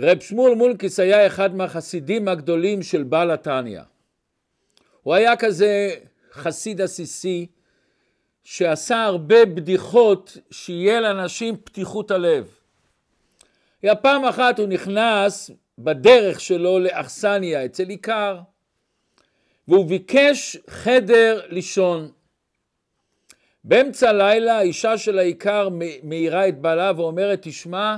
רב שמואל מולקיס היה אחד מהחסידים הגדולים של בעל התניא. הוא היה כזה חסיד עסיסי, שעשה הרבה בדיחות שיהיה לאנשים פתיחות הלב. היה פעם אחת הוא נכנס בדרך שלו לאכסניה אצל עיקר והוא ביקש חדר לישון. באמצע הלילה האישה של העיקר מאירה את בעלה ואומרת, תשמע,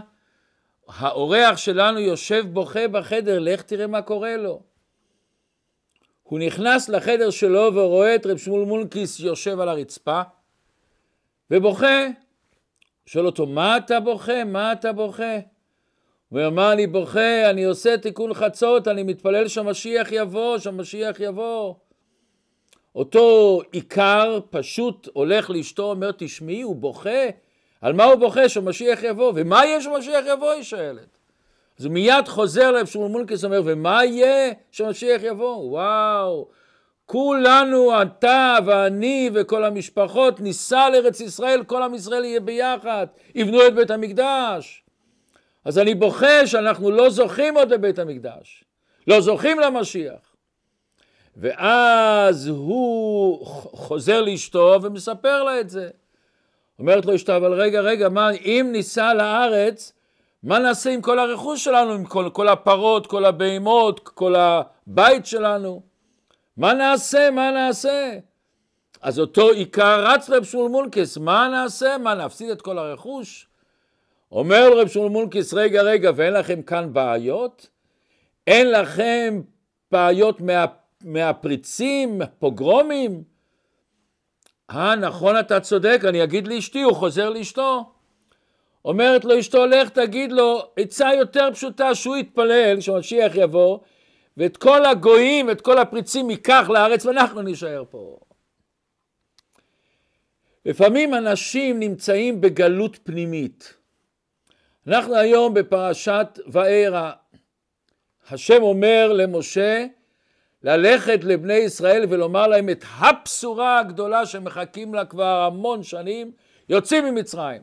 האורח שלנו יושב בוכה בחדר, לך תראה מה קורה לו. הוא נכנס לחדר שלו ורואה את רב שמואל מונקיס יושב על הרצפה ובוכה. שואל אותו, מה אתה בוכה? מה אתה בוכה? הוא אומר, מה אני בוכה? אני עושה תיקון חצות, אני מתפלל שהמשיח יבוא, שהמשיח יבוא. אותו עיקר פשוט הולך לאשתו, אומר, תשמעי, הוא בוכה, על מה הוא בוכה שמשיח יבוא? ומה יהיה שמשיח יבוא? היא שואלת. אז הוא מיד חוזר לרב שמואל מונקס ואומר, ומה יהיה שמשיח יבוא? וואו, כולנו, אתה ואני וכל המשפחות, ניסע לארץ ישראל, כל עם ישראל יהיה ביחד, יבנו את בית המקדש. אז אני בוכה שאנחנו לא זוכים עוד לבית המקדש, לא זוכים למשיח. ואז הוא חוזר לאשתו ומספר לה את זה. אומרת לו אשתו, אבל רגע, רגע, מה, אם ניסע לארץ, מה נעשה עם כל הרכוש שלנו, עם כל, כל הפרות, כל הבהמות, כל הבית שלנו? מה נעשה, מה נעשה? אז אותו עיקר רץ רב שולמונקס, מה נעשה? מה, נפסיד את כל הרכוש? אומר רב שולמונקס, רגע, רגע, ואין לכם כאן בעיות? אין לכם בעיות מה, מהפריצים, פוגרומים? אה, נכון, אתה צודק, אני אגיד לאשתי, הוא חוזר לאשתו. אומרת לו אשתו, לך תגיד לו עצה יותר פשוטה, שהוא יתפלל, שמשיח יבוא, ואת כל הגויים, את כל הפריצים ייקח לארץ, ואנחנו נישאר פה. לפעמים אנשים נמצאים בגלות פנימית. אנחנו היום בפרשת וארא. השם אומר למשה, ללכת לבני ישראל ולומר להם את הבשורה הגדולה שמחכים לה כבר המון שנים, יוצאים ממצרים.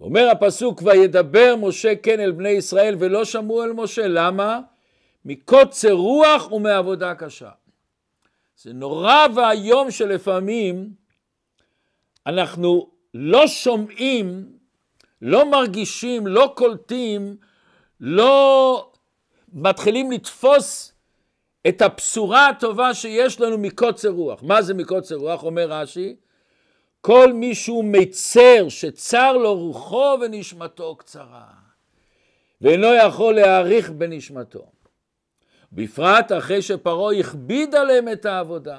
אומר הפסוק, וידבר משה כן אל בני ישראל ולא שמעו אל משה, למה? מקוצר רוח ומעבודה קשה. זה נורא ואיום שלפעמים אנחנו לא שומעים, לא מרגישים, לא קולטים, לא מתחילים לתפוס את הבשורה הטובה שיש לנו מקוצר רוח. מה זה מקוצר רוח? אומר רש"י, כל מי שהוא מצר שצר לו רוחו ונשמתו קצרה, ואינו יכול להאריך בנשמתו. בפרט אחרי שפרעה הכביד עליהם את העבודה.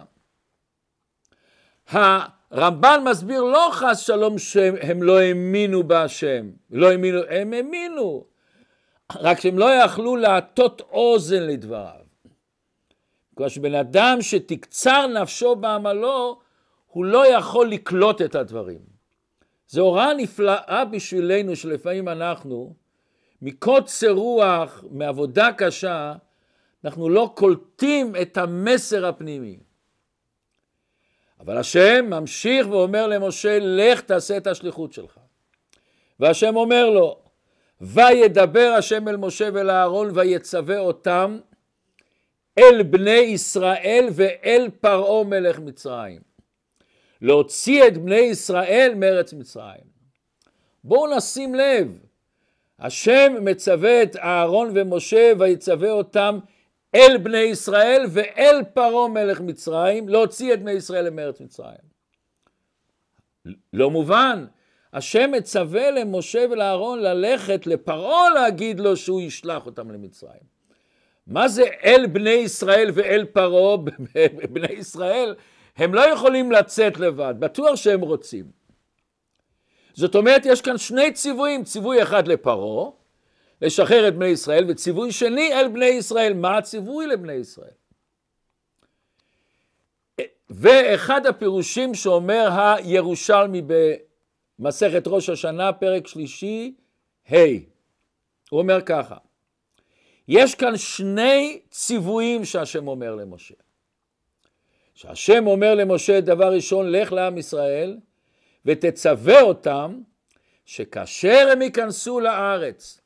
הרמב"ן מסביר לא חס שלום שהם לא האמינו בהשם, לא האמינו, הם האמינו, רק שהם לא יכלו להטות אוזן לדבריו. כיוון שבן אדם שתקצר נפשו בעמלו, הוא לא יכול לקלוט את הדברים. זו הוראה נפלאה בשבילנו שלפעמים אנחנו, מקוצר רוח, מעבודה קשה, אנחנו לא קולטים את המסר הפנימי. אבל השם ממשיך ואומר למשה, לך תעשה את השליחות שלך. והשם אומר לו, וידבר השם אל משה ואל אהרון ויצווה אותם אל בני ישראל ואל פרעה מלך מצרים. להוציא את בני ישראל מארץ מצרים. בואו נשים לב, השם מצווה את אהרון ומשה ויצווה אותם אל בני ישראל ואל פרעה מלך מצרים, להוציא את בני ישראל מארץ מצרים. לא מובן, השם מצווה למשה ולאהרון ללכת לפרעה להגיד לו שהוא ישלח אותם למצרים. מה זה אל בני ישראל ואל פרעה בני ישראל? הם לא יכולים לצאת לבד, בטוח שהם רוצים. זאת אומרת, יש כאן שני ציוויים, ציווי אחד לפרעה, לשחרר את בני ישראל, וציווי שני אל בני ישראל. מה הציווי לבני ישראל? ואחד הפירושים שאומר הירושלמי במסכת ראש השנה, פרק שלישי, ה', hey. הוא אומר ככה: יש כאן שני ציוויים שהשם אומר למשה. שהשם אומר למשה, דבר ראשון, לך לעם ישראל ותצווה אותם שכאשר הם ייכנסו לארץ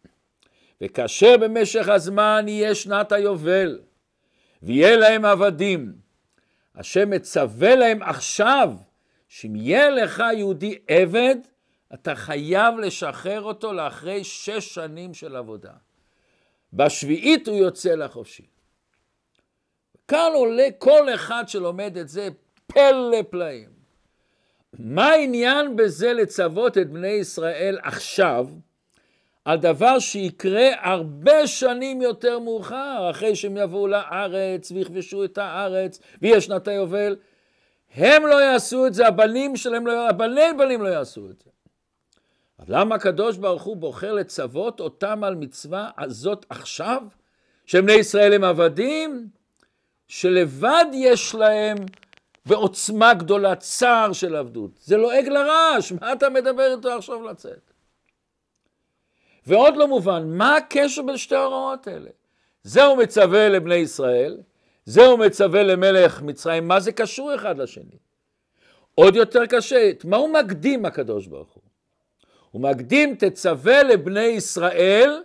וכאשר במשך הזמן יהיה שנת היובל ויהיה להם עבדים, השם מצווה להם עכשיו שאם יהיה לך יהודי עבד, אתה חייב לשחרר אותו לאחרי שש שנים של עבודה. בשביעית הוא יוצא לחופשי. כאן עולה כל אחד שלומד את זה פלא פלאים. מה העניין בזה לצוות את בני ישראל עכשיו על דבר שיקרה הרבה שנים יותר מאוחר, אחרי שהם יבואו לארץ ויכבשו את הארץ ויש שנת היובל? הם לא יעשו את זה, הבנים שלהם, לא, הבני בנים לא יעשו את זה. אז למה הקדוש ברוך הוא בוחר לצוות אותם על מצווה הזאת עכשיו, שבני ישראל הם עבדים, שלבד יש להם בעוצמה גדולה צער של עבדות. זה לועג לא לרעש, מה אתה מדבר איתו עכשיו לצאת? ועוד לא מובן, מה הקשר בין שתי ההוראות האלה? זה הוא מצווה לבני ישראל, זה הוא מצווה למלך מצרים, מה זה קשור אחד לשני? עוד יותר קשה, מה הוא מקדים הקדוש ברוך הוא? הוא מקדים תצווה לבני ישראל,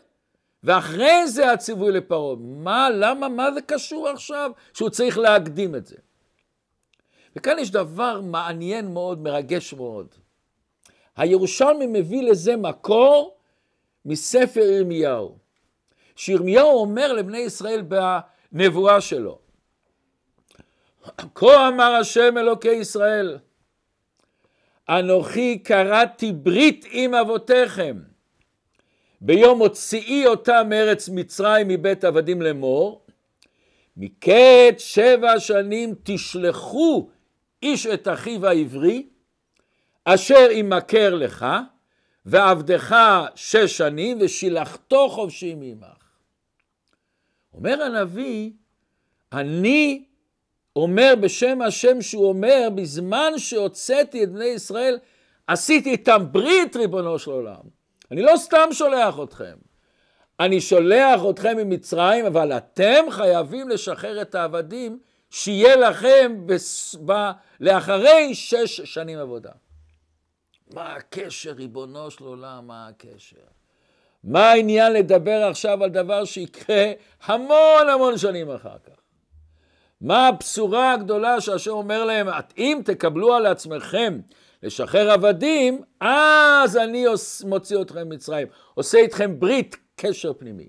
ואחרי זה הציווי לפרעה. מה, למה, מה זה קשור עכשיו שהוא צריך להקדים את זה? וכאן יש דבר מעניין מאוד, מרגש מאוד. הירושלמי מביא לזה מקור מספר ירמיהו, שירמיהו אומר לבני ישראל בנבואה שלו, כה אמר השם אלוקי ישראל, אנוכי קראתי ברית עם אבותיכם. ביום הוציאי אותם מארץ מצרים מבית עבדים לאמור, מקץ שבע שנים תשלחו איש את אחיו העברי, אשר ימכר לך, ועבדך שש שנים, ושילחתו חופשי ממך. אומר הנביא, אני אומר בשם השם שהוא אומר, בזמן שהוצאתי את בני ישראל, עשיתי איתם ברית, ריבונו של עולם. אני לא סתם שולח אתכם. אני שולח אתכם ממצרים, אבל אתם חייבים לשחרר את העבדים, שיהיה לכם בס... ב... לאחרי שש שנים עבודה. מה הקשר, ריבונו של עולם, מה הקשר? מה העניין לדבר עכשיו על דבר שיקרה המון המון שנים אחר כך? מה הבשורה הגדולה שהשם אומר להם, אם תקבלו על עצמכם לשחרר עבדים, אז אני מוציא אתכם ממצרים, עושה איתכם ברית, קשר פנימי.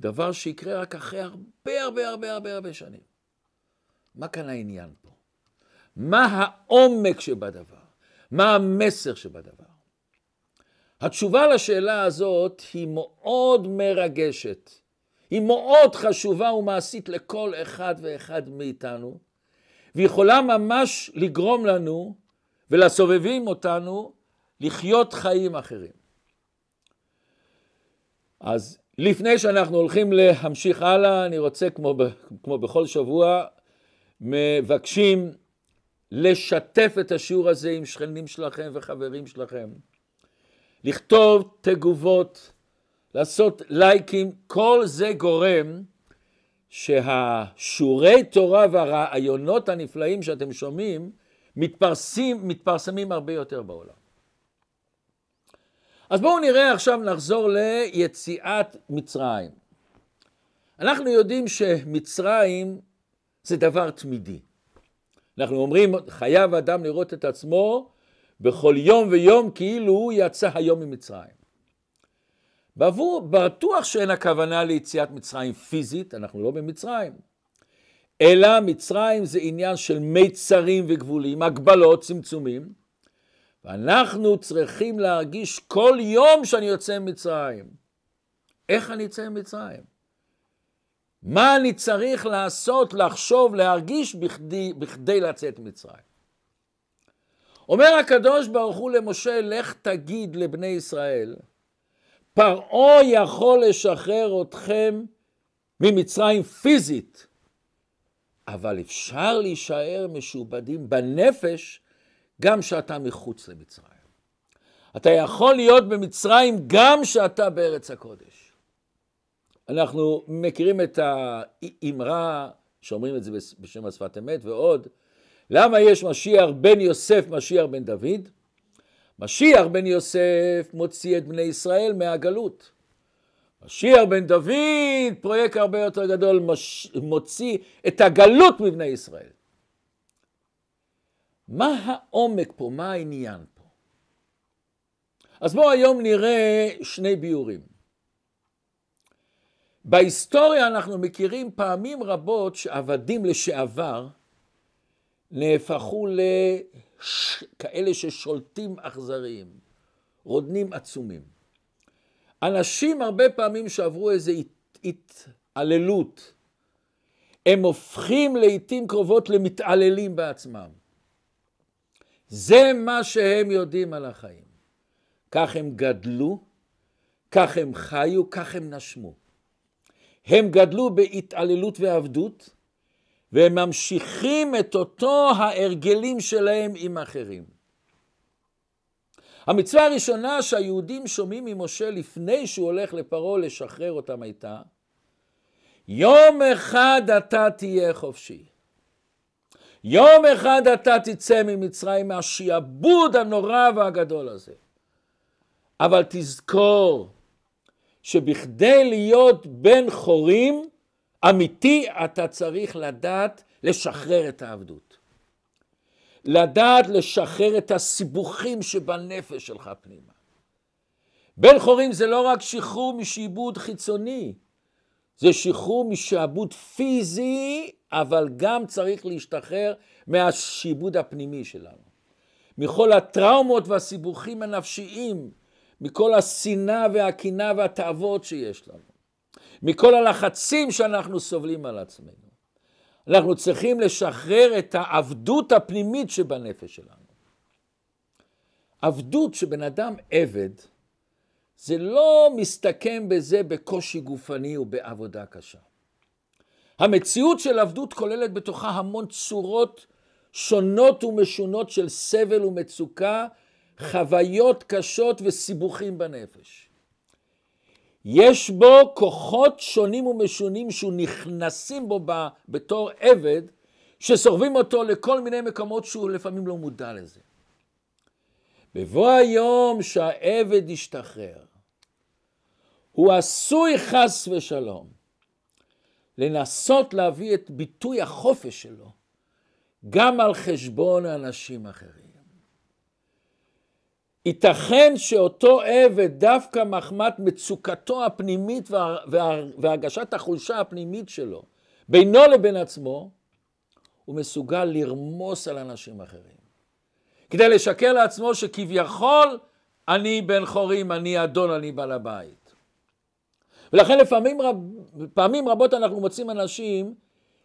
דבר שיקרה רק אחרי הרבה הרבה הרבה הרבה הרבה שנים. מה כאן העניין פה? מה העומק שבדבר? מה המסר שבדבר? התשובה לשאלה הזאת היא מאוד מרגשת. היא מאוד חשובה ומעשית לכל אחד ואחד מאיתנו, ויכולה ממש לגרום לנו ולסובבים אותנו לחיות חיים אחרים. אז לפני שאנחנו הולכים להמשיך הלאה, אני רוצה, כמו, כמו בכל שבוע, מבקשים לשתף את השיעור הזה עם שכנים שלכם וחברים שלכם, לכתוב תגובות, לעשות לייקים, כל זה גורם שהשיעורי תורה והרעיונות הנפלאים שאתם שומעים מתפרסים, מתפרסמים הרבה יותר בעולם. אז בואו נראה עכשיו, נחזור ליציאת מצרים. אנחנו יודעים שמצרים זה דבר תמידי. אנחנו אומרים, חייב אדם לראות את עצמו בכל יום ויום כאילו הוא יצא היום ממצרים. בעבור, בטוח שאין הכוונה ליציאת מצרים פיזית, אנחנו לא במצרים, אלא מצרים זה עניין של מיצרים וגבולים, הגבלות, צמצומים, ואנחנו צריכים להרגיש כל יום שאני יוצא ממצרים. איך אני אצא ממצרים? מה אני צריך לעשות, לחשוב, להרגיש בכדי, בכדי לצאת ממצרים? אומר הקדוש ברוך הוא למשה, לך תגיד לבני ישראל, פרעה יכול לשחרר אתכם ממצרים פיזית, אבל אפשר להישאר משועבדים בנפש גם כשאתה מחוץ למצרים. אתה יכול להיות במצרים גם כשאתה בארץ הקודש. אנחנו מכירים את האמרה שאומרים את זה בשם השפת אמת ועוד, למה יש משיח בן יוסף, משיח בן דוד? משיח בן יוסף מוציא את בני ישראל מהגלות. משיח בן דוד, פרויקט הרבה יותר גדול, מש... מוציא את הגלות מבני ישראל. מה העומק פה? מה העניין פה? אז בואו היום נראה שני ביורים. בהיסטוריה אנחנו מכירים פעמים רבות שעבדים לשעבר נהפכו ל... ש... כאלה ששולטים אכזריים, רודנים עצומים. אנשים הרבה פעמים שעברו איזו התעללות, הם הופכים לעיתים קרובות למתעללים בעצמם. זה מה שהם יודעים על החיים. כך הם גדלו, כך הם חיו, כך הם נשמו. הם גדלו בהתעללות ועבדות, והם ממשיכים את אותו ההרגלים שלהם עם אחרים. המצווה הראשונה שהיהודים שומעים ממשה לפני שהוא הולך לפרעה לשחרר אותם הייתה, יום אחד אתה תהיה חופשי. יום אחד אתה תצא ממצרים מהשעבוד הנורא והגדול הזה. אבל תזכור שבכדי להיות בן חורים, אמיתי אתה צריך לדעת לשחרר את העבדות. לדעת לשחרר את הסיבוכים שבנפש שלך פנימה. בן חורין זה לא רק שחרור משעבוד חיצוני, זה שחרור משעבוד פיזי, אבל גם צריך להשתחרר מהשיעבוד הפנימי שלנו. מכל הטראומות והסיבוכים הנפשיים, מכל השנאה והקנאה והתאוות שיש לנו. מכל הלחצים שאנחנו סובלים על עצמנו. אנחנו צריכים לשחרר את העבדות הפנימית שבנפש שלנו. עבדות שבן אדם עבד, זה לא מסתכם בזה בקושי גופני ובעבודה קשה. המציאות של עבדות כוללת בתוכה המון צורות שונות ומשונות של סבל ומצוקה, חוויות קשות וסיבוכים בנפש. יש בו כוחות שונים ומשונים שהוא נכנסים בו בתור עבד, שסוחבים אותו לכל מיני מקומות שהוא לפעמים לא מודע לזה. בבוא היום שהעבד ישתחרר, הוא עשוי חס ושלום לנסות להביא את ביטוי החופש שלו גם על חשבון אנשים אחרים. ייתכן שאותו עבד, דווקא מחמת מצוקתו הפנימית וה, וה, והגשת החולשה הפנימית שלו, בינו לבין עצמו, הוא מסוגל לרמוס על אנשים אחרים. כדי לשקר לעצמו שכביכול אני בן חורים, אני אדון, אני בעל הבית. ולכן לפעמים רב, פעמים רבות אנחנו מוצאים אנשים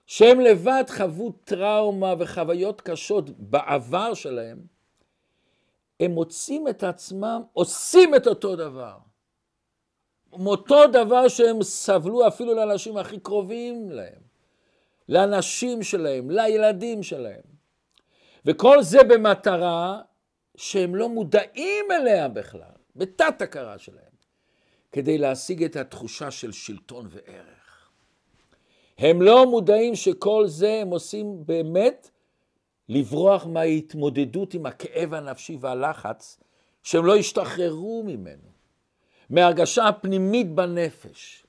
שהם לבד חוו טראומה וחוויות קשות בעבר שלהם, הם מוצאים את עצמם, עושים את אותו דבר. מאותו דבר שהם סבלו אפילו לאנשים הכי קרובים להם, לאנשים שלהם, לילדים שלהם. וכל זה במטרה שהם לא מודעים אליה בכלל, בתת-הכרה שלהם, כדי להשיג את התחושה של שלטון וערך. הם לא מודעים שכל זה הם עושים באמת לברוח מההתמודדות עם הכאב הנפשי והלחץ שהם לא השתחררו ממנו, מהרגשה הפנימית בנפש.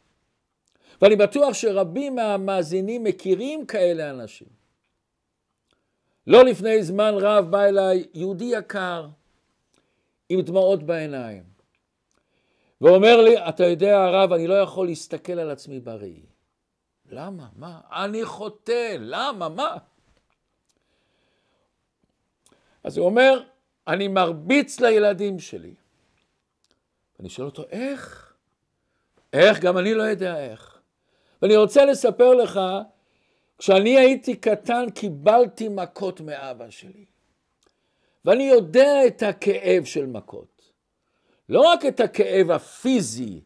ואני בטוח שרבים מהמאזינים מכירים כאלה אנשים. לא לפני זמן רב בא אליי יהודי יקר עם דמעות בעיניים ואומר לי, אתה יודע הרב, אני לא יכול להסתכל על עצמי בראי. למה? מה? אני חוטא, למה? מה? אז הוא אומר, אני מרביץ לילדים שלי. אני שואל אותו, איך? איך? גם אני לא יודע איך. ואני רוצה לספר לך, כשאני הייתי קטן קיבלתי מכות מאבא שלי. ואני יודע את הכאב של מכות. לא רק את הכאב הפיזי,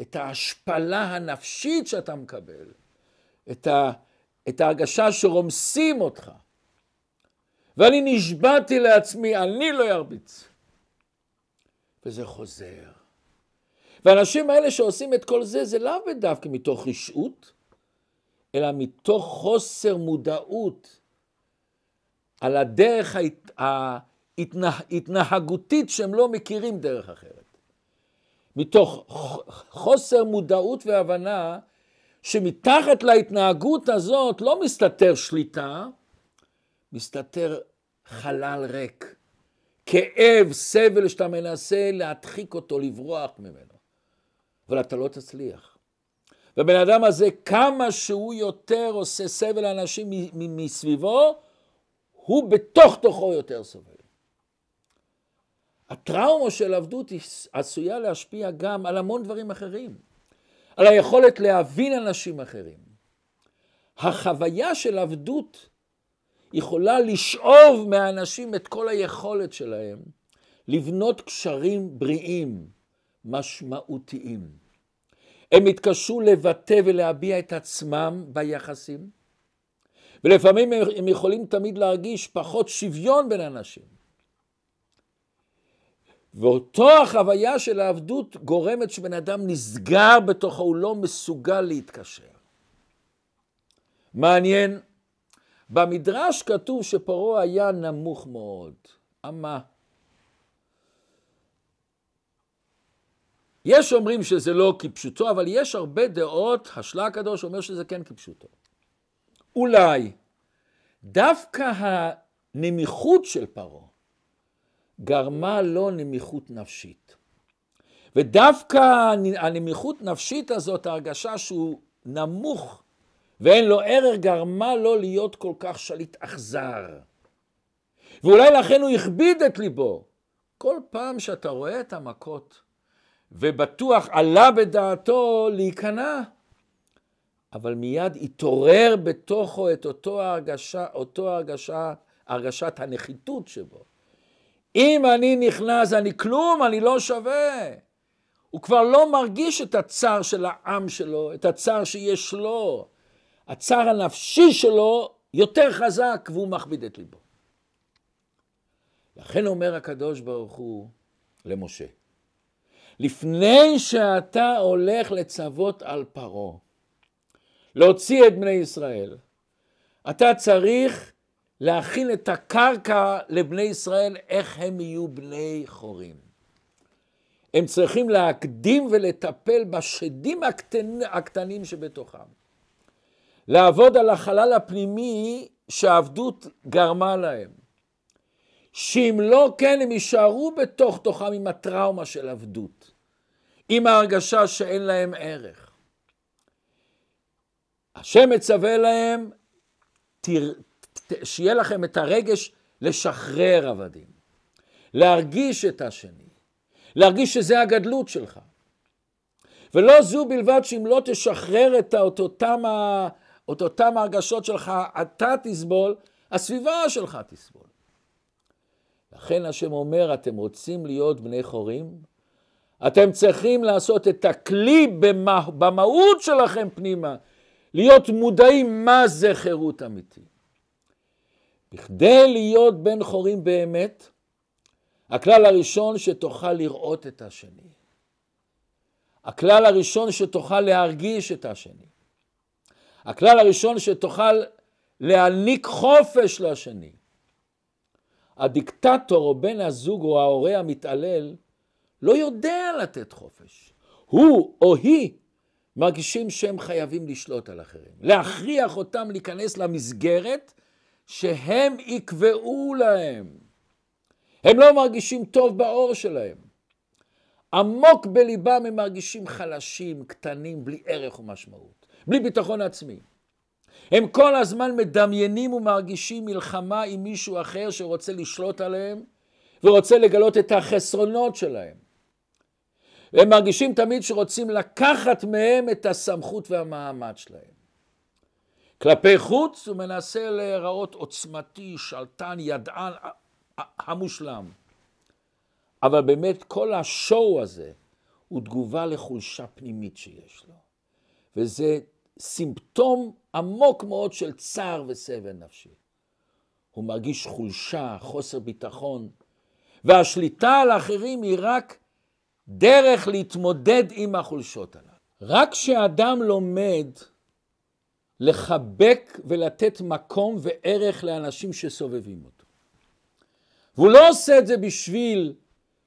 את ההשפלה הנפשית שאתה מקבל, את, ה, את ההרגשה שרומסים אותך. ואני נשבעתי לעצמי, אני לא ארביץ. וזה חוזר. והאנשים האלה שעושים את כל זה, זה לאו דווקא מתוך רשעות, אלא מתוך חוסר מודעות על הדרך ההת... ההתנהגותית שהם לא מכירים דרך אחרת. מתוך חוסר מודעות והבנה שמתחת להתנהגות הזאת לא מסתתר שליטה, מסתתר חלל ריק, כאב, סבל שאתה מנסה להדחיק אותו, לברוח ממנו, אבל אתה לא תצליח. ובן אדם הזה, כמה שהוא יותר עושה סבל לאנשים מסביבו, הוא בתוך תוכו יותר סובל. הטראומה של עבדות היא עשויה להשפיע גם על המון דברים אחרים, על היכולת להבין אנשים אחרים. החוויה של עבדות יכולה לשאוב מהאנשים את כל היכולת שלהם לבנות קשרים בריאים, משמעותיים. הם יתקשו לבטא ולהביע את עצמם ביחסים, ולפעמים הם יכולים תמיד להרגיש פחות שוויון בין אנשים. ואותו החוויה של העבדות גורמת שבן אדם נסגר בתוכו, הוא לא מסוגל להתקשר. מעניין במדרש כתוב שפרעה היה נמוך מאוד. אמה. יש אומרים שזה לא כפשוטו, אבל יש הרבה דעות, השלה הקדוש אומר שזה כן כפשוטו. אולי דווקא הנמיכות של פרעה גרמה לו נמיכות נפשית. ודווקא הנמיכות נפשית הזאת, ההרגשה שהוא נמוך ואין לו ערך גרמה לו להיות כל כך שליט אכזר. ואולי לכן הוא הכביד את ליבו. כל פעם שאתה רואה את המכות, ובטוח עלה בדעתו להיכנע, אבל מיד התעורר בתוכו את אותו הרגשה, אותו הרגשה, הרגשת הנחיתות שבו. אם אני אז אני כלום, אני לא שווה. הוא כבר לא מרגיש את הצער של העם שלו, את הצער שיש לו. הצער הנפשי שלו יותר חזק והוא מכביד את ליבו. לכן אומר הקדוש ברוך הוא למשה, לפני שאתה הולך לצוות על פרעה, להוציא את בני ישראל, אתה צריך להכין את הקרקע לבני ישראל איך הם יהיו בני חורים. הם צריכים להקדים ולטפל בשדים הקטנים שבתוכם. לעבוד על החלל הפנימי שהעבדות גרמה להם. שאם לא כן הם יישארו בתוך תוכם עם הטראומה של עבדות, עם ההרגשה שאין להם ערך. השם מצווה להם, שיהיה לכם את הרגש לשחרר עבדים, להרגיש את השני, להרגיש שזה הגדלות שלך. ולא זו בלבד שאם לא תשחרר את אותם את אותן הרגשות שלך אתה תסבול, הסביבה שלך תסבול. לכן השם אומר, אתם רוצים להיות בני חורים? אתם צריכים לעשות את הכלי במה, במהות שלכם פנימה, להיות מודעים מה זה חירות אמיתי. בכדי להיות בן חורים באמת, הכלל הראשון שתוכל לראות את השני. הכלל הראשון שתוכל להרגיש את השני. הכלל הראשון שתוכל להעניק חופש לשני. הדיקטטור או בן הזוג או ההורה המתעלל לא יודע לתת חופש. הוא או היא מרגישים שהם חייבים לשלוט על אחרים, להכריח אותם להיכנס למסגרת שהם יקבעו להם. הם לא מרגישים טוב בעור שלהם. עמוק בליבם הם מרגישים חלשים, קטנים, בלי ערך ומשמעות. בלי ביטחון עצמי. הם כל הזמן מדמיינים ומרגישים מלחמה עם מישהו אחר שרוצה לשלוט עליהם ורוצה לגלות את החסרונות שלהם. הם מרגישים תמיד שרוצים לקחת מהם את הסמכות והמעמד שלהם. כלפי חוץ הוא מנסה להיראות עוצמתי, שלטן, ידען, המושלם. אבל באמת כל השואו הזה הוא תגובה לחולשה פנימית שיש לו. וזה סימפטום עמוק מאוד של צער וסבל נפשי. הוא מרגיש חולשה, חוסר ביטחון, והשליטה על האחרים היא רק דרך להתמודד עם החולשות הללו. רק כשאדם לומד לחבק ולתת מקום וערך לאנשים שסובבים אותו. והוא לא עושה את זה בשביל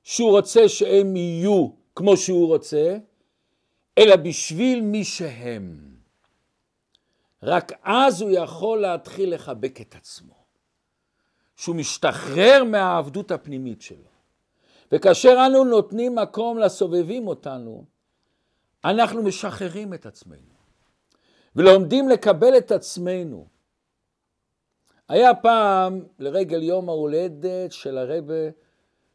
שהוא רוצה שהם יהיו כמו שהוא רוצה, אלא בשביל מי שהם. רק אז הוא יכול להתחיל לחבק את עצמו. שהוא משתחרר מהעבדות הפנימית שלו. וכאשר אנו נותנים מקום לסובבים אותנו, אנחנו משחררים את עצמנו ולומדים לקבל את עצמנו. היה פעם, לרגל יום ההולדת של הרבה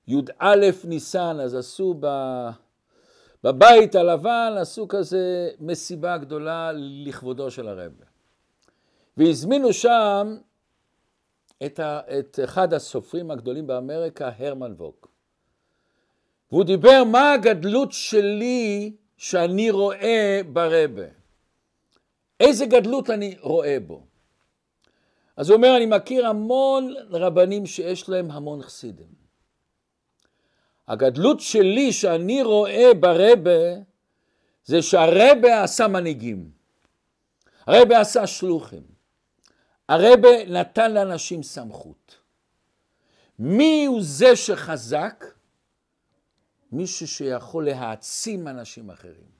י"א ניסן, אז עשו ב... בה... בבית הלבן עשו כזה מסיבה גדולה לכבודו של הרב. והזמינו שם את, ה, את אחד הסופרים הגדולים באמריקה, הרמן ווק. והוא דיבר מה הגדלות שלי שאני רואה ברבה. איזה גדלות אני רואה בו. אז הוא אומר, אני מכיר המון רבנים שיש להם המון חסידים. הגדלות שלי שאני רואה ברבה זה שהרבה עשה מנהיגים, הרבה עשה שלוחים, הרבה נתן לאנשים סמכות. מי הוא זה שחזק? מישהו שיכול להעצים אנשים אחרים.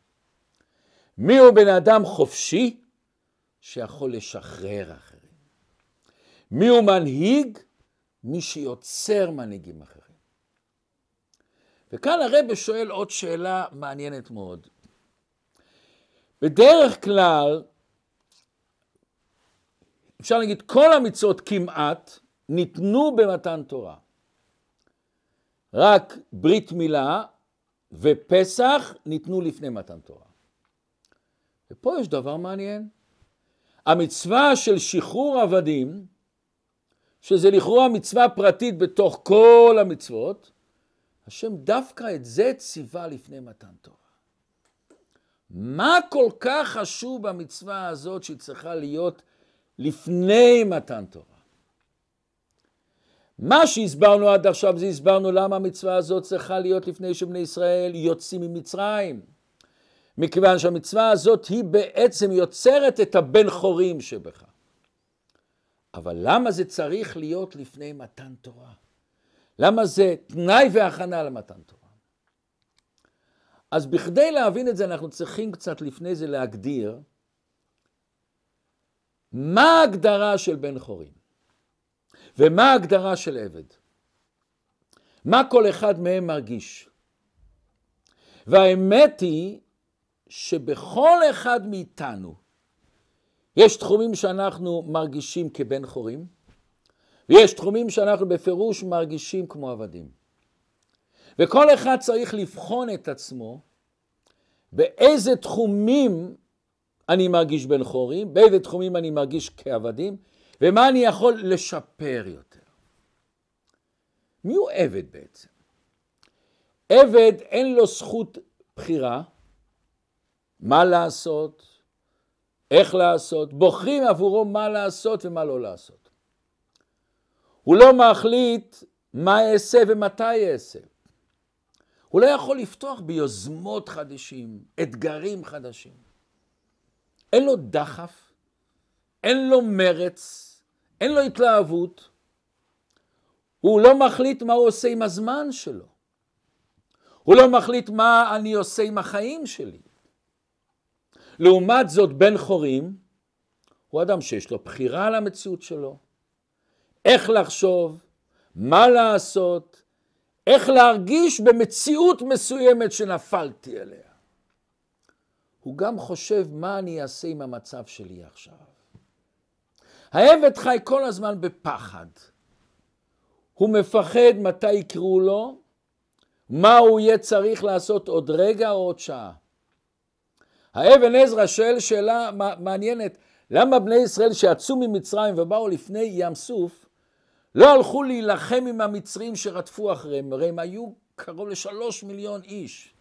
מי הוא בן אדם חופשי? שיכול לשחרר אחרים. מי הוא מנהיג? מי שיוצר מנהיגים אחרים. וכאן הרבה שואל עוד שאלה מעניינת מאוד. בדרך כלל, אפשר להגיד, כל המצוות כמעט ניתנו במתן תורה. רק ברית מילה ופסח ניתנו לפני מתן תורה. ופה יש דבר מעניין. המצווה של שחרור עבדים, שזה לכאורה מצווה פרטית בתוך כל המצוות, השם דווקא את זה ציווה לפני מתן תורה. מה כל כך חשוב במצווה הזאת שהיא צריכה להיות לפני מתן תורה? מה שהסברנו עד עכשיו זה הסברנו למה המצווה הזאת צריכה להיות לפני שבני ישראל יוצאים ממצרים. מכיוון שהמצווה הזאת היא בעצם יוצרת את הבן חורים שבך. אבל למה זה צריך להיות לפני מתן תורה? למה זה תנאי והכנה למתן תורה? אז בכדי להבין את זה אנחנו צריכים קצת לפני זה להגדיר מה ההגדרה של בן חורין ומה ההגדרה של עבד. מה כל אחד מהם מרגיש. והאמת היא שבכל אחד מאיתנו יש תחומים שאנחנו מרגישים כבן חורין, ויש תחומים שאנחנו בפירוש מרגישים כמו עבדים. וכל אחד צריך לבחון את עצמו באיזה תחומים אני מרגיש בן חורים, באיזה תחומים אני מרגיש כעבדים, ומה אני יכול לשפר יותר. מי הוא עבד בעצם? עבד אין לו זכות בחירה, מה לעשות, איך לעשות, בוחרים עבורו מה לעשות ומה לא לעשות. הוא לא מחליט מה אעשה ומתי אעשה. הוא לא יכול לפתוח ביוזמות חדשים, אתגרים חדשים. אין לו דחף, אין לו מרץ, אין לו התלהבות. הוא לא מחליט מה הוא עושה עם הזמן שלו. הוא לא מחליט מה אני עושה עם החיים שלי. לעומת זאת, בן חורים הוא אדם שיש לו בחירה על המציאות שלו, איך לחשוב, מה לעשות, איך להרגיש במציאות מסוימת שנפלתי אליה. הוא גם חושב מה אני אעשה עם המצב שלי עכשיו. העבד חי כל הזמן בפחד. הוא מפחד מתי יקראו לו, מה הוא יהיה צריך לעשות עוד רגע או עוד שעה. האבן עזרא שואל שאלה מעניינת, למה בני ישראל שיצאו ממצרים ובאו לפני ים סוף, לא הלכו להילחם עם המצרים שרדפו אחריהם, הרי הם היו קרוב לשלוש מיליון איש.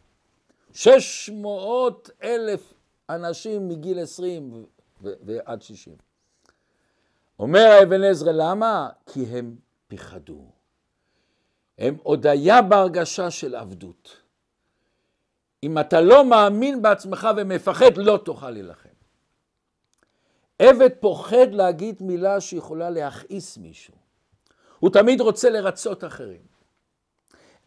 שש מאות אלף אנשים מגיל עשרים ועד שישים. אומר אבן עזרא, למה? כי הם פיחדו. הם עוד היה בהרגשה של עבדות. אם אתה לא מאמין בעצמך ומפחד, לא תוכל להילחם. עבד פוחד להגיד מילה שיכולה להכעיס מישהו. הוא תמיד רוצה לרצות אחרים.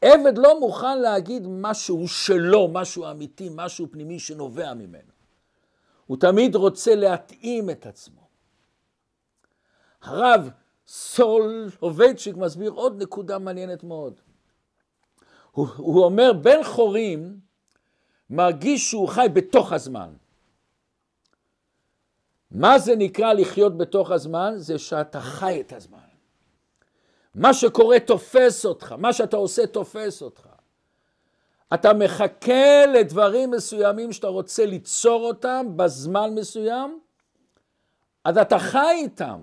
עבד לא מוכן להגיד משהו שלו, משהו אמיתי, משהו פנימי שנובע ממנו. הוא תמיד רוצה להתאים את עצמו. הרב סול עובדשיק מסביר עוד נקודה מעניינת מאוד. הוא, הוא אומר, בן חורים מרגיש שהוא חי בתוך הזמן. מה זה נקרא לחיות בתוך הזמן? זה שאתה חי את הזמן. מה שקורה תופס אותך, מה שאתה עושה תופס אותך. אתה מחכה לדברים מסוימים שאתה רוצה ליצור אותם בזמן מסוים, אז אתה חי איתם.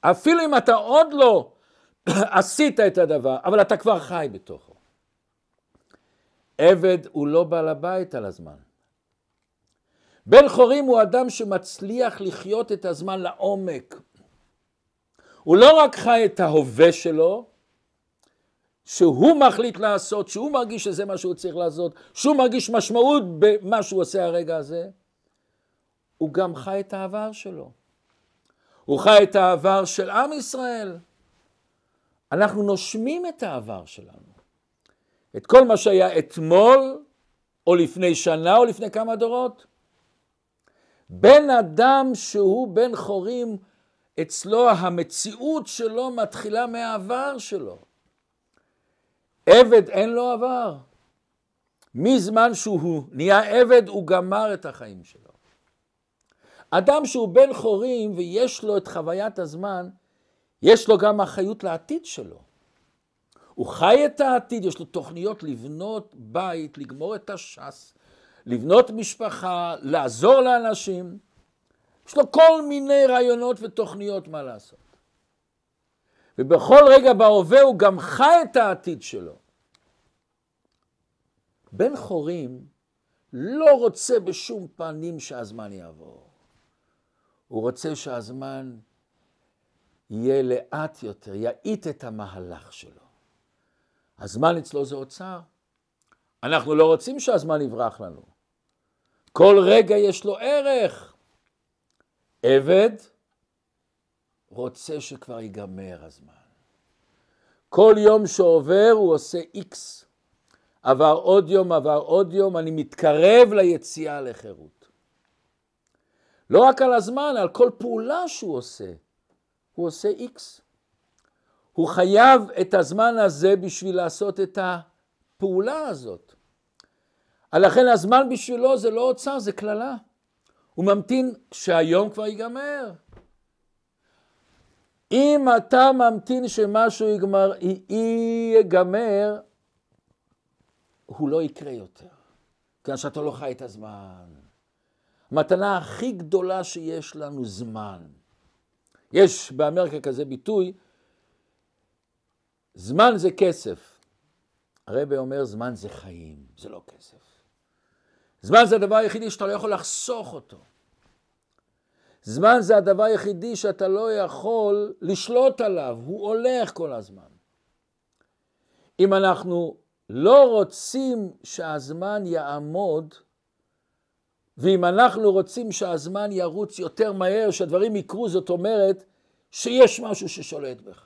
אפילו אם אתה עוד לא עשית את הדבר, אבל אתה כבר חי בתוכו. עבד הוא לא בעל הבית על הזמן. בן חורים הוא אדם שמצליח לחיות את הזמן לעומק, הוא לא רק חי את ההווה שלו, שהוא מחליט לעשות, שהוא מרגיש שזה מה שהוא צריך לעשות, שהוא מרגיש משמעות במה שהוא עושה הרגע הזה, הוא גם חי את העבר שלו. הוא חי את העבר של עם ישראל. אנחנו נושמים את העבר שלנו. את כל מה שהיה אתמול, או לפני שנה, או לפני כמה דורות. בן אדם שהוא בן חורים, אצלו המציאות שלו מתחילה מהעבר שלו. עבד אין לו עבר. מזמן שהוא נהיה עבד, הוא גמר את החיים שלו. אדם שהוא בן חורים ויש לו את חוויית הזמן, יש לו גם אחריות לעתיד שלו. הוא חי את העתיד, יש לו תוכניות לבנות בית, לגמור את הש"ס, לבנות משפחה, לעזור לאנשים. יש לו כל מיני רעיונות ותוכניות מה לעשות. ובכל רגע בהווה הוא גם חי את העתיד שלו. בן חורים לא רוצה בשום פנים שהזמן יעבור. הוא רוצה שהזמן יהיה לאט יותר, יאיט את המהלך שלו. הזמן אצלו זה אוצר. אנחנו לא רוצים שהזמן יברח לנו. כל רגע יש לו ערך. עבד רוצה שכבר ייגמר הזמן. כל יום שעובר הוא עושה איקס. עבר עוד יום, עבר עוד יום, אני מתקרב ליציאה לחירות. לא רק על הזמן, על כל פעולה שהוא עושה, הוא עושה איקס. הוא חייב את הזמן הזה בשביל לעשות את הפעולה הזאת. לכן הזמן בשבילו זה לא אוצר, זה קללה. הוא ממתין שהיום כבר ייגמר. אם אתה ממתין שמשהו יגמר, ייגמר, הוא לא יקרה יותר, כיוון שאתה לא חי את הזמן. המתנה הכי גדולה שיש לנו זמן. יש באמריקה כזה ביטוי, זמן זה כסף. הרבי אומר זמן זה חיים, זה לא כסף. זמן זה הדבר היחידי שאתה לא יכול לחסוך אותו. זמן זה הדבר היחידי שאתה לא יכול לשלוט עליו, הוא הולך כל הזמן. אם אנחנו לא רוצים שהזמן יעמוד, ואם אנחנו רוצים שהזמן ירוץ יותר מהר, שהדברים יקרו, זאת אומרת שיש משהו ששולט בך.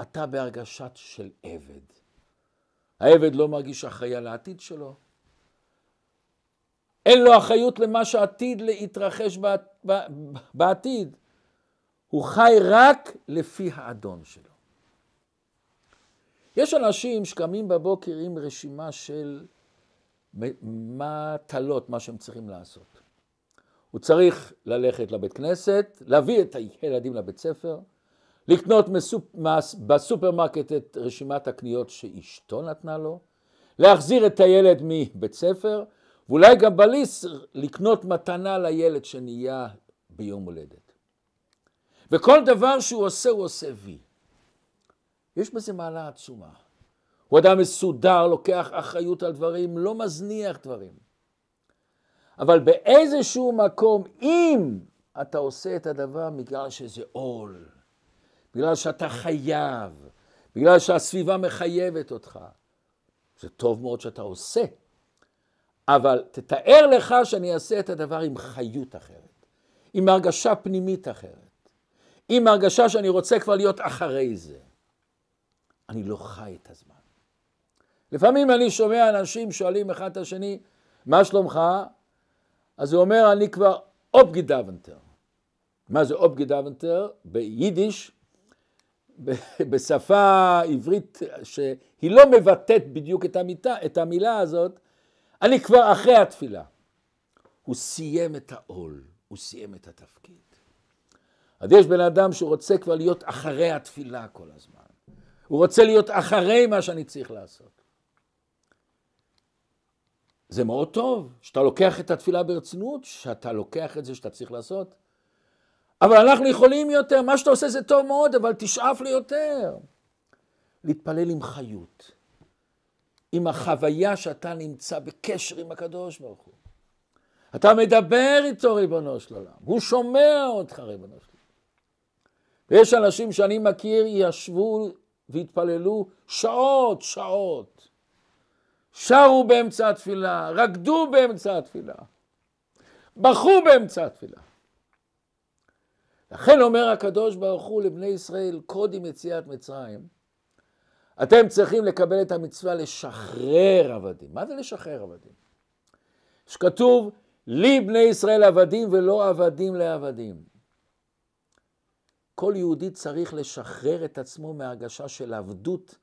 אתה בהרגשת של עבד. העבד לא מרגיש אחראי על העתיד שלו, אין לו אחריות למה שעתיד להתרחש בעתיד. הוא חי רק לפי האדון שלו. יש אנשים שקמים בבוקר עם רשימה של מטלות, מה שהם צריכים לעשות. הוא צריך ללכת לבית כנסת, להביא את הילדים לבית ספר, לקנות מסופ... בסופרמרקט את רשימת הקניות שאשתו נתנה לו, להחזיר את הילד מבית ספר, ואולי גם בליס לקנות מתנה לילד שנהיה ביום הולדת. וכל דבר שהוא עושה, הוא עושה וי. יש בזה מעלה עצומה. הוא אדם מסודר, לוקח אחריות על דברים, לא מזניח דברים. אבל באיזשהו מקום, אם אתה עושה את הדבר בגלל שזה עול, בגלל שאתה חייב, בגלל שהסביבה מחייבת אותך, זה טוב מאוד שאתה עושה, אבל תתאר לך שאני אעשה את הדבר עם חיות אחרת, עם הרגשה פנימית אחרת, עם הרגשה שאני רוצה כבר להיות אחרי זה. אני לא חי את הזמן. לפעמים אני שומע אנשים שואלים אחד את השני, מה שלומך? אז הוא אומר, אני כבר אופגי דוונטר. מה זה אופגי דוונטר? ביידיש, בשפה עברית שהיא לא מבטאת בדיוק את, המיטה, את המילה הזאת, אני כבר אחרי התפילה. הוא סיים את העול, הוא סיים את התפקיד. אז יש בן אדם שרוצה כבר להיות אחרי התפילה כל הזמן. הוא רוצה להיות אחרי מה שאני צריך לעשות. זה מאוד טוב שאתה לוקח את התפילה ברצינות, שאתה לוקח את זה שאתה צריך לעשות. אבל אנחנו יכולים יותר, מה שאתה עושה זה טוב מאוד, אבל תשאף ליותר. להתפלל עם חיות. עם החוויה שאתה נמצא בקשר עם הקדוש ברוך הוא. אתה מדבר איתו, ריבונו של עולם. הוא שומע אותך, ריבונו של עולם. ויש אנשים שאני מכיר, ישבו והתפללו שעות, שעות. שרו באמצע התפילה, רקדו באמצע התפילה, בכו באמצע התפילה. לכן אומר הקדוש ברוך הוא לבני ישראל, קודם יציאת מצרים, אתם צריכים לקבל את המצווה לשחרר עבדים. מה זה לשחרר עבדים? שכתוב, לי בני ישראל עבדים ולא עבדים לעבדים. כל יהודי צריך לשחרר את עצמו מהרגשה של עבדות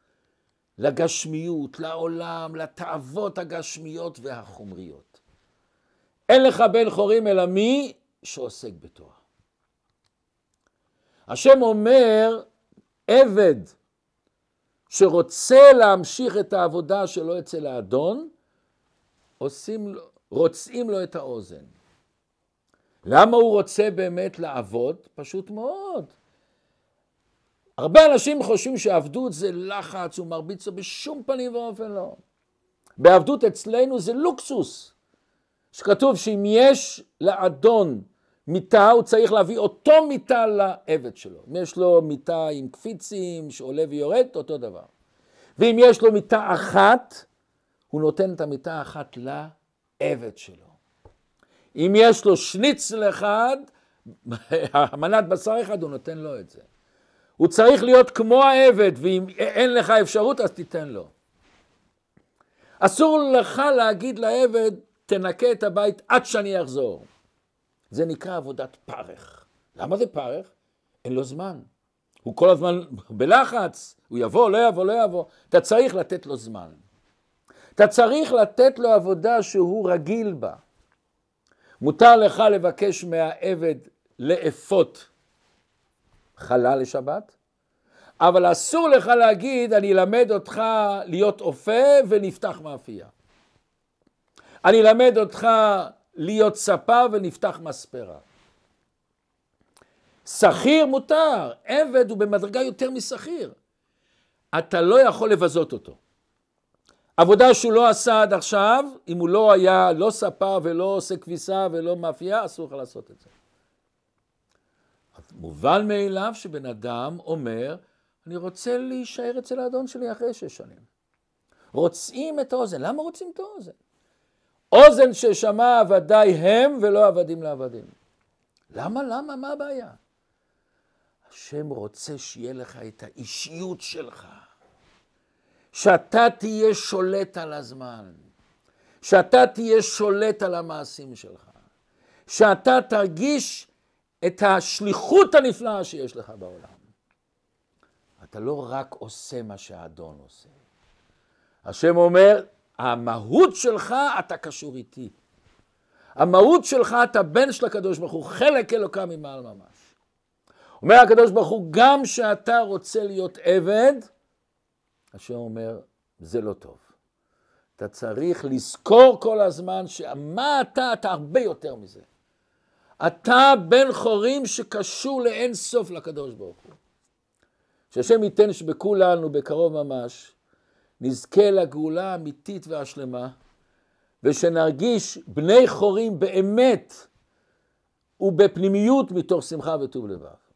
לגשמיות, לעולם, לתאוות הגשמיות והחומריות. אין לך בן חורים אלא מי שעוסק בתואר. השם אומר, עבד שרוצה להמשיך את העבודה שלו אצל האדון, עושים, רוצים לו את האוזן. למה הוא רוצה באמת לעבוד? פשוט מאוד. הרבה אנשים חושבים שעבדות זה לחץ ומרביץ לו בשום פנים ואופן לא. בעבדות אצלנו זה לוקסוס, שכתוב שאם יש לאדון מיטה, הוא צריך להביא אותו מיטה לעבד שלו. אם יש לו מיטה עם קפיצים שעולה ויורד, אותו דבר. ואם יש לו מיטה אחת, הוא נותן את המיטה האחת לעבד שלו. אם יש לו שניצל אחד, מנת בשר אחד, הוא נותן לו את זה. הוא צריך להיות כמו העבד, ואם אין לך אפשרות, אז תיתן לו. אסור לך להגיד לעבד, תנקה את הבית עד שאני אחזור. זה נקרא עבודת פרך. למה זה פרך? אין לו זמן. הוא כל הזמן בלחץ, הוא יבוא, לא יבוא, לא יבוא. אתה צריך לתת לו זמן. אתה צריך לתת לו עבודה שהוא רגיל בה. מותר לך לבקש מהעבד לאפות חלה לשבת, אבל אסור לך להגיד, אני אלמד אותך להיות אופה ונפתח מאפייה. אני אלמד אותך להיות ספה ונפתח מספרה. שכיר מותר, עבד הוא במדרגה יותר משכיר. אתה לא יכול לבזות אותו. עבודה שהוא לא עשה עד עכשיו, אם הוא לא היה לא ספה ולא עושה כביסה ולא מאפייה, אסור לך לעשות את זה. מובן מאליו שבן אדם אומר, אני רוצה להישאר אצל האדון שלי אחרי שש שנים. רוצים את האוזן. למה רוצים את האוזן? אוזן ששמע עבדי הם ולא עבדים לעבדים. למה, למה, מה הבעיה? השם רוצה שיהיה לך את האישיות שלך, שאתה תהיה שולט על הזמן, שאתה תהיה שולט על המעשים שלך, שאתה תרגיש את השליחות הנפלאה שיש לך בעולם. אתה לא רק עושה מה שהאדון עושה. השם אומר, המהות שלך, אתה קשור איתי. המהות שלך, אתה בן של הקדוש ברוך הוא, חלק אלוקם ממעל ממש. אומר הקדוש ברוך הוא, גם שאתה רוצה להיות עבד, השם אומר, זה לא טוב. אתה צריך לזכור כל הזמן שמה אתה, אתה הרבה יותר מזה. אתה בן חורים שקשור לאין סוף לקדוש ברוך הוא. שהשם ייתן שבכולנו, בקרוב ממש, נזכה לגאולה האמיתית והשלמה, ושנרגיש בני חורים באמת ובפנימיות מתוך שמחה וטוב לבב.